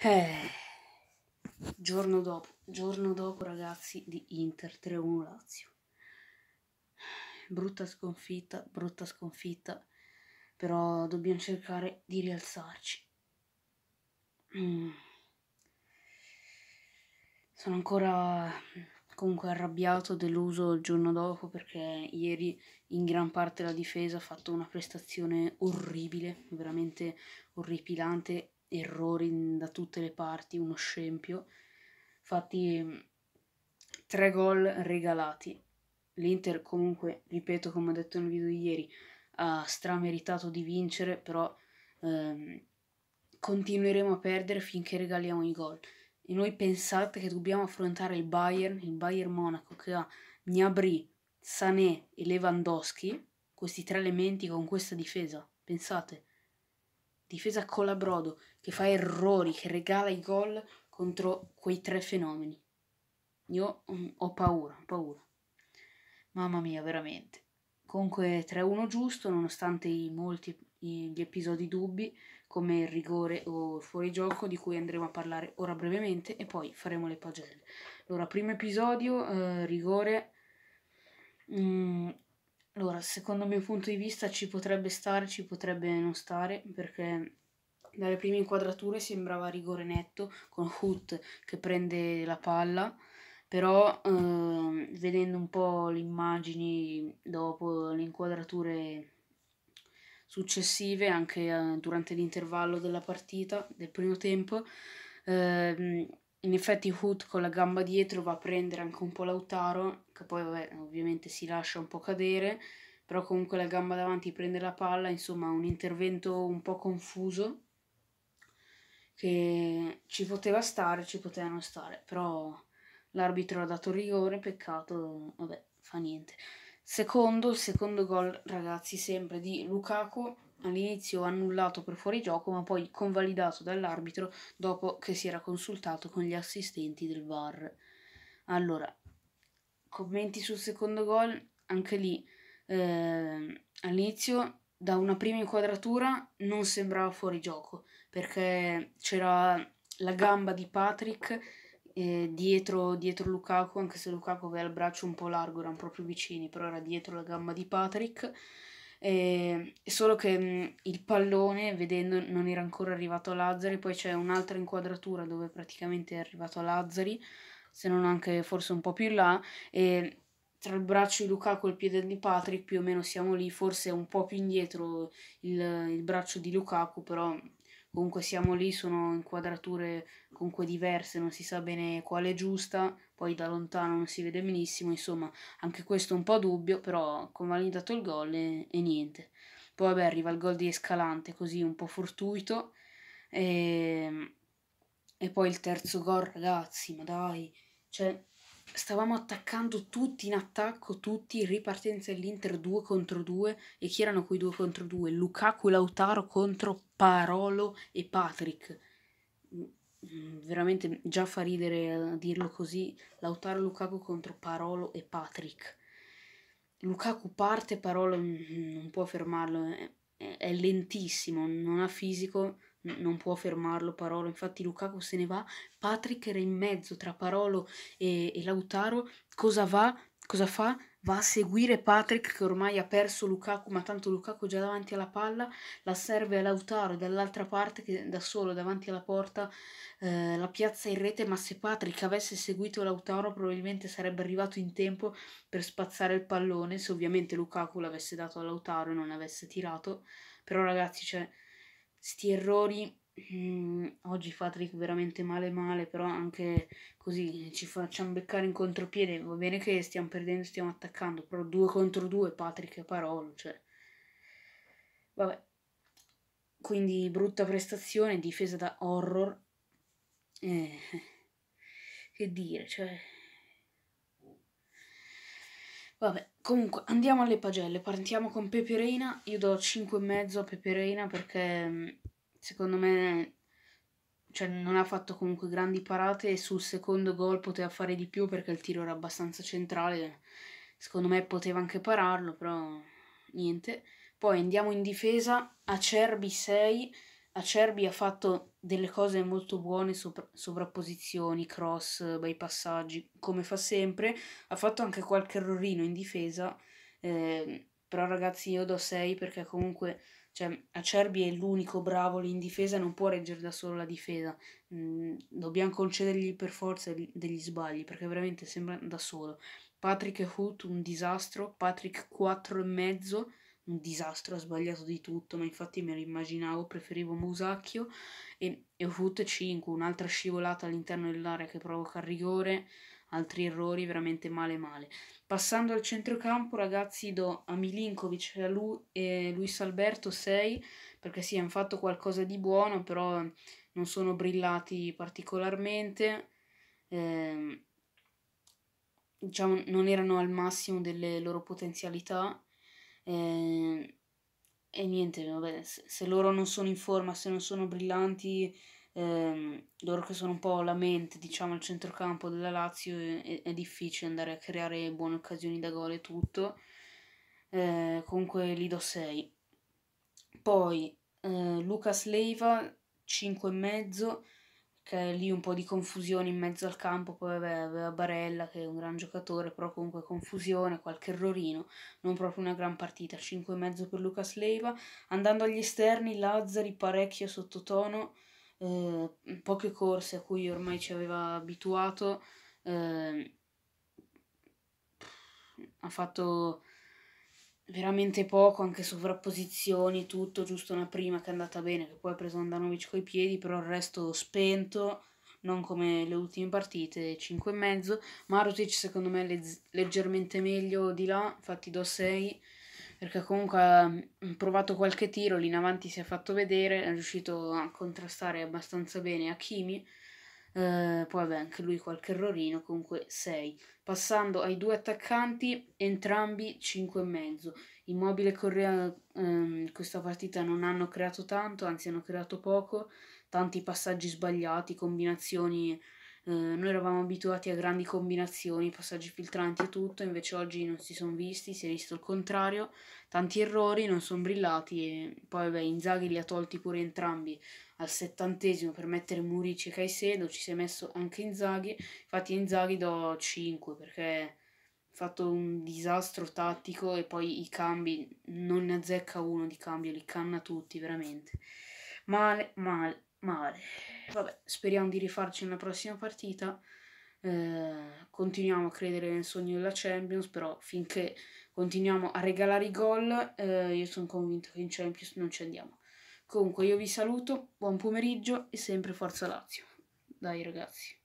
Eh, giorno dopo, giorno dopo ragazzi di Inter 3-1 Lazio. Brutta sconfitta, brutta sconfitta, però dobbiamo cercare di rialzarci. Mm. Sono ancora comunque arrabbiato, deluso il giorno dopo perché ieri in gran parte la difesa ha fatto una prestazione orribile, veramente orripilante errori da tutte le parti, uno scempio. Infatti, mm, tre gol regalati. L'Inter comunque, ripeto come ho detto nel video di ieri, ha strameritato di vincere, però ehm, continueremo a perdere finché regaliamo i gol. E noi pensate che dobbiamo affrontare il Bayern, il Bayern Monaco che ha Gnabry, Sané e Lewandowski, questi tre elementi con questa difesa. Pensate, difesa con la brodo che fa errori, che regala i gol contro quei tre fenomeni. Io mm, ho paura, ho paura. Mamma mia, veramente. Comunque 3-1 giusto, nonostante i molti gli episodi dubbi, come il rigore o il fuorigioco, di cui andremo a parlare ora brevemente e poi faremo le pagelle. Allora, primo episodio, eh, rigore. Mm, allora, secondo il mio punto di vista ci potrebbe stare, ci potrebbe non stare, perché dalle prime inquadrature sembrava rigore netto con Hoot che prende la palla, però eh, vedendo un po' le immagini dopo, le inquadrature successive, anche eh, durante l'intervallo della partita, del primo tempo, eh, in effetti Hood con la gamba dietro va a prendere anche un po' Lautaro, che poi vabbè, ovviamente si lascia un po' cadere, però comunque la gamba davanti prende la palla, insomma un intervento un po' confuso che ci poteva stare, ci poteva non stare, però l'arbitro ha dato rigore, peccato, vabbè, fa niente. Secondo, il secondo gol, ragazzi, sempre di Lukaku all'inizio annullato per fuorigioco, ma poi convalidato dall'arbitro dopo che si era consultato con gli assistenti del VAR. Allora, commenti sul secondo gol, anche lì eh, all'inizio da una prima inquadratura non sembrava fuorigioco perché c'era la gamba di Patrick eh, dietro, dietro Lukaku, anche se Lukaku aveva il braccio un po' largo, erano proprio vicini, però era dietro la gamba di Patrick eh, solo che mh, mhmm, il pallone, vedendo, non era ancora arrivato a Lazzari, poi c'è un'altra inquadratura dove praticamente è arrivato a Lazzari, se non anche forse un po' più in là, e tra il braccio di Lukaku e il piede di Patrick più o meno siamo lì, forse un po' più indietro il, il braccio di Lukaku, però comunque siamo lì, sono inquadrature comunque diverse, non si sa bene quale è giusta, poi da lontano non si vede benissimo, insomma anche questo è un po' dubbio, però convalidato il gol e, e niente. Poi vabbè arriva il gol di Escalante, così un po' fortuito, e, ehm, e poi il terzo gol ragazzi, ma dai, cioè stavamo attaccando tutti in attacco, tutti in ripartenza dell'Inter 2 contro 2 e chi erano quei 2 contro 2? Lukaku e Lautaro contro Parolo e Patrick. Mm, veramente già fa ridere a eh, dirlo così, Lautaro e Lukaku contro Parolo e Patrick. Lukaku parte, Parolo mm, mm, non può fermarlo, eh, è, è lentissimo, non ha fisico non può fermarlo Parolo, infatti Lukaku se ne va, Patrick era in mezzo tra Parolo e, e Lautaro, cosa, va, cosa fa? Va a seguire Patrick che ormai ha perso Lukaku, ma tanto Lukaku è già davanti alla palla, la serve a Lautaro dall'altra parte che da solo davanti alla porta eh, la piazza in rete, ma se Patrick avesse seguito Lautaro probabilmente sarebbe arrivato in tempo per spazzare il pallone, se ovviamente Lukaku l'avesse dato a Lautaro e non avesse tirato, però ragazzi cioè sti errori. Mm, oggi fa veramente male male, però anche così ci facciamo beccare in contropiede. Va bene che stiamo perdendo, stiamo attaccando, però due contro due, Patrick e Parolo, cioè... Vabbè. Quindi brutta prestazione, difesa da horror. Eh, che dire, cioè... Vabbè, comunque andiamo alle pagelle, partiamo con Peperina, io do 5,5 a Peperina perché mm, secondo me cioè, non ha fatto comunque grandi parate e sul secondo gol poteva fare di più perché il tiro era abbastanza centrale, secondo me poteva anche pararlo, però niente. Poi andiamo in difesa, Acerbi 6, Acerbi ha fatto delle cose molto buone, sopra- sovrapposizioni, cross, bypassaggi, come fa sempre. Ha fatto anche qualche errorino in difesa, eh, però ragazzi io do 6 perché comunque cioè, Acerbi è l'unico bravo lì in difesa, e non può reggere da solo la difesa. Mm, dobbiamo concedergli per forza degli sbagli perché veramente sembra da solo. Patrick Hoot un disastro, Patrick 4,5 un disastro, ha sbagliato di tutto, ma infatti me lo immaginavo, preferivo Musacchio e, e Foot 5, un'altra scivolata all'interno dell'area che provoca il rigore, altri errori veramente male male. Passando al centrocampo ragazzi do a Milinkovic e a Lu, e Luis Alberto 6 perché sì hanno fatto qualcosa di buono però non sono brillati particolarmente. Eh, diciamo non erano al massimo delle loro potenzialità eh, e niente, vabbè, se loro non sono in forma, se non sono brillanti, ehm, loro che sono un po' la mente, diciamo, il centrocampo della Lazio, è, è, difficile andare a creare buone occasioni da gol e tutto. Eh, comunque li do 6. Poi eh, Lucas Leiva 5,5 che lì un po' di confusione in mezzo al campo, poi aveva Barella che è un gran giocatore, però comunque confusione, qualche errorino, non proprio una gran partita, 5,5 per Lucas Leiva, andando agli esterni Lazzari parecchio sottotono, eh, poche corse a cui ormai ci aveva abituato, eh, ha fatto veramente poco, anche sovrapposizioni, tutto, giusto una prima che è andata bene, che poi ha preso Andanovic coi piedi, però il resto spento, non come le ultime partite, 5,5. Marutic secondo me legg- leggermente meglio di là, infatti do 6, perché comunque ha mm, provato qualche tiro, lì in avanti si è fatto vedere, è riuscito a contrastare abbastanza bene Hakimi, eh, poi vabbè, anche lui qualche errorino, comunque 6. Passando ai due attaccanti, entrambi 5,5. Immobile e Correa ehm, questa partita non hanno creato tanto, anzi hanno creato poco, tanti passaggi sbagliati, combinazioni eh, noi eravamo abituati a grandi combinazioni, passaggi filtranti e tutto, invece oggi non si sono visti, si è visto il contrario, tanti errori, non sono brillati e poi vabbè, Inzaghi li ha tolti pure entrambi al settantesimo per mettere Murici e Caicedo, ci si è messo anche Inzaghi, infatti Inzaghi do 5 perché fatto un disastro tattico e poi i cambi non ne azzecca uno di cambio, li canna tutti veramente. Male, male, male. Vabbè, speriamo di rifarci nella prossima partita. Eh, continuiamo a credere nel sogno della Champions, però finché continuiamo a regalare i gol, eh, io sono convinto che in Champions non ci andiamo. Comunque io vi saluto, buon pomeriggio e sempre Forza Lazio. Dai ragazzi.